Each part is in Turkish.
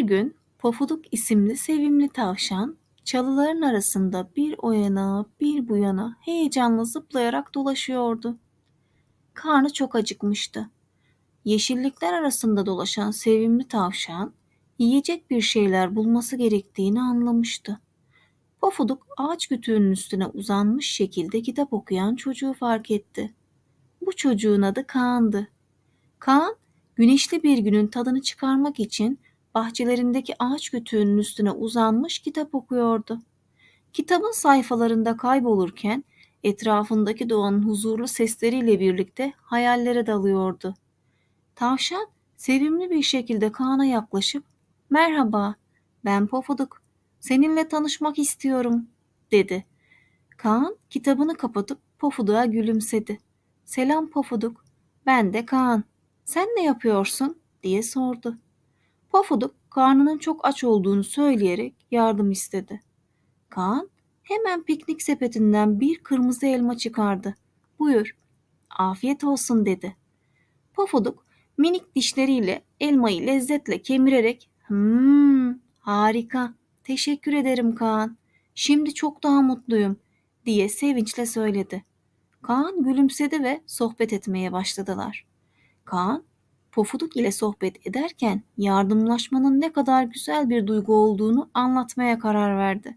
Bir gün Pofuduk isimli sevimli tavşan çalıların arasında bir o yana bir bu yana heyecanla zıplayarak dolaşıyordu. Karnı çok acıkmıştı. Yeşillikler arasında dolaşan sevimli tavşan yiyecek bir şeyler bulması gerektiğini anlamıştı. Pofuduk ağaç kütüğünün üstüne uzanmış şekilde kitap okuyan çocuğu fark etti. Bu çocuğun adı Kaan'dı. Kaan, güneşli bir günün tadını çıkarmak için bahçelerindeki ağaç kütüğünün üstüne uzanmış kitap okuyordu. Kitabın sayfalarında kaybolurken etrafındaki doğanın huzurlu sesleriyle birlikte hayallere dalıyordu. Tavşan sevimli bir şekilde Kaan'a yaklaşıp "Merhaba, ben Pofuduk. Seninle tanışmak istiyorum." dedi. Kaan kitabını kapatıp Pofuduk'a gülümsedi. "Selam Pofuduk. Ben de Kaan. Sen ne yapıyorsun?" diye sordu. Pafuduk karnının çok aç olduğunu söyleyerek yardım istedi. Kaan hemen piknik sepetinden bir kırmızı elma çıkardı. Buyur, afiyet olsun dedi. Pofuduk minik dişleriyle elmayı lezzetle kemirerek hmm harika teşekkür ederim Kaan şimdi çok daha mutluyum diye sevinçle söyledi. Kaan gülümsedi ve sohbet etmeye başladılar. Kaan Pofuduk ile sohbet ederken yardımlaşmanın ne kadar güzel bir duygu olduğunu anlatmaya karar verdi.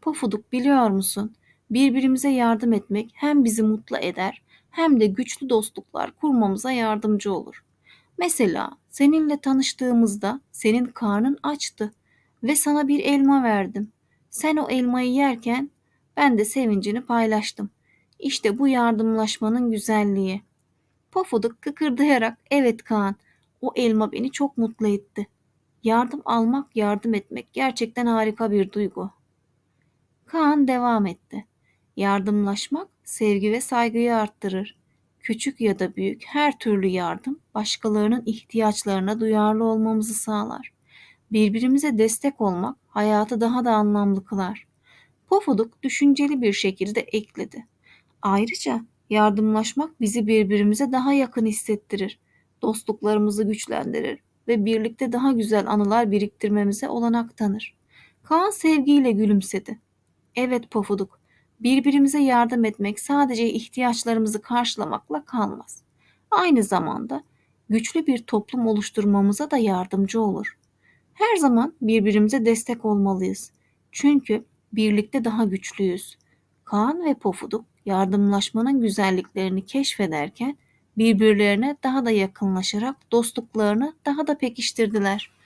Pofuduk biliyor musun? Birbirimize yardım etmek hem bizi mutlu eder hem de güçlü dostluklar kurmamıza yardımcı olur. Mesela seninle tanıştığımızda senin karnın açtı ve sana bir elma verdim. Sen o elmayı yerken ben de sevincini paylaştım. İşte bu yardımlaşmanın güzelliği. Pofuduk kıkırdayarak evet Kaan o elma beni çok mutlu etti. Yardım almak, yardım etmek gerçekten harika bir duygu. Kaan devam etti. Yardımlaşmak sevgi ve saygıyı arttırır. Küçük ya da büyük her türlü yardım başkalarının ihtiyaçlarına duyarlı olmamızı sağlar. Birbirimize destek olmak hayatı daha da anlamlı kılar. Pofuduk düşünceli bir şekilde ekledi. Ayrıca Yardımlaşmak bizi birbirimize daha yakın hissettirir, dostluklarımızı güçlendirir ve birlikte daha güzel anılar biriktirmemize olanak tanır. Kaan sevgiyle gülümsedi. Evet pofuduk, birbirimize yardım etmek sadece ihtiyaçlarımızı karşılamakla kalmaz. Aynı zamanda güçlü bir toplum oluşturmamıza da yardımcı olur. Her zaman birbirimize destek olmalıyız. Çünkü birlikte daha güçlüyüz. Kaan ve Pofuduk yardımlaşmanın güzelliklerini keşfederken birbirlerine daha da yakınlaşarak dostluklarını daha da pekiştirdiler.